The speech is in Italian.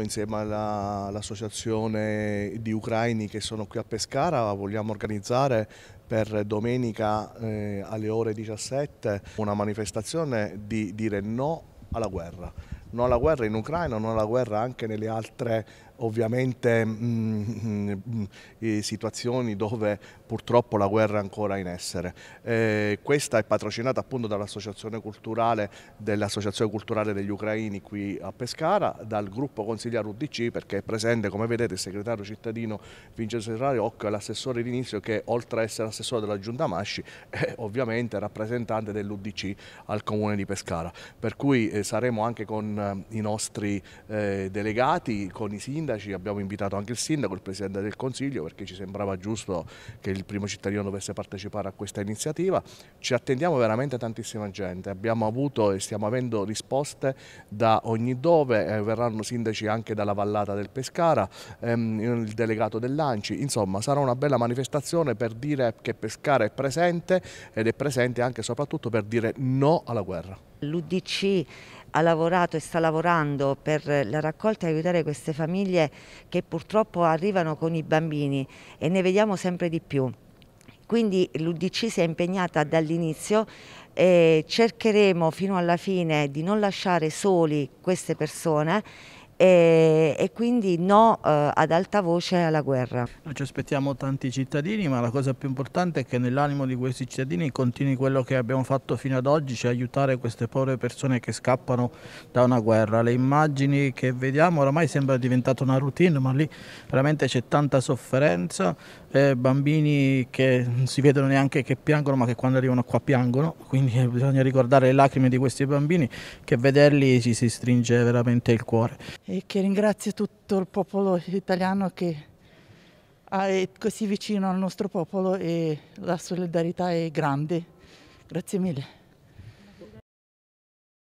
Insieme all'associazione di ucraini che sono qui a Pescara vogliamo organizzare per domenica eh, alle ore 17 una manifestazione di dire no alla guerra, no alla guerra in Ucraina, no alla guerra anche nelle altre ovviamente mh, mm, mh, mm, mm, situazioni dove purtroppo la guerra è ancora in essere. Eh, questa è patrocinata appunto dall'Associazione Culturale dell'Associazione Culturale degli Ucraini qui a Pescara, dal gruppo consigliare UDC perché è presente come vedete il segretario cittadino Vincenzo Raiocco e l'assessore d'inizio che oltre ad essere assessore della Giunta Masci è ovviamente rappresentante dell'UDC al comune di Pescara. Per cui eh, saremo anche con eh, i nostri eh, delegati, con i sindaci sindaci, abbiamo invitato anche il sindaco, il presidente del consiglio perché ci sembrava giusto che il primo cittadino dovesse partecipare a questa iniziativa. Ci attendiamo veramente tantissima gente, abbiamo avuto e stiamo avendo risposte da ogni dove, eh, verranno sindaci anche dalla vallata del Pescara, ehm, il delegato dell'Anci, insomma sarà una bella manifestazione per dire che Pescara è presente ed è presente anche e soprattutto per dire no alla guerra. L'UDC ha lavorato e sta lavorando per la raccolta e aiutare queste famiglie che purtroppo arrivano con i bambini e ne vediamo sempre di più. Quindi l'UDC si è impegnata dall'inizio e cercheremo fino alla fine di non lasciare soli queste persone e, e quindi no eh, ad alta voce alla guerra. Noi ci aspettiamo tanti cittadini, ma la cosa più importante è che nell'animo di questi cittadini continui quello che abbiamo fatto fino ad oggi, cioè aiutare queste povere persone che scappano da una guerra. Le immagini che vediamo oramai sembra diventata una routine, ma lì veramente c'è tanta sofferenza, eh, bambini che non si vedono neanche che piangono, ma che quando arrivano qua piangono, quindi eh, bisogna ricordare le lacrime di questi bambini che vederli ci si stringe veramente il cuore e che ringrazio tutto il popolo italiano che è così vicino al nostro popolo e la solidarietà è grande. Grazie mille.